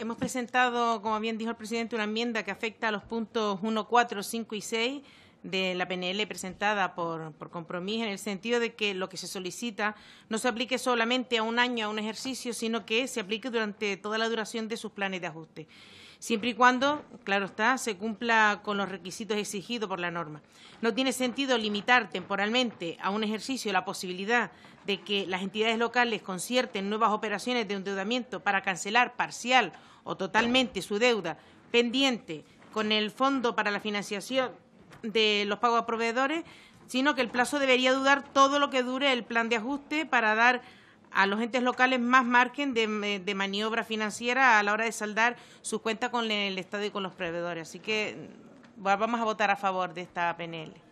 Hemos presentado, como bien dijo el presidente, una enmienda que afecta a los puntos 1, 4, 5 y 6 de la PNL presentada por, por compromiso en el sentido de que lo que se solicita no se aplique solamente a un año, a un ejercicio, sino que se aplique durante toda la duración de sus planes de ajuste, siempre y cuando, claro está, se cumpla con los requisitos exigidos por la norma. No tiene sentido limitar temporalmente a un ejercicio la posibilidad de que las entidades locales concierten nuevas operaciones de endeudamiento para cancelar parcial o totalmente su deuda pendiente con el Fondo para la Financiación de los pagos a proveedores, sino que el plazo debería durar todo lo que dure el plan de ajuste para dar a los entes locales más margen de, eh, maniobra financiera a la hora de saldar sus cuentas con el Estado y con los proveedores. Así que vamos a votar a favor de esta PNL.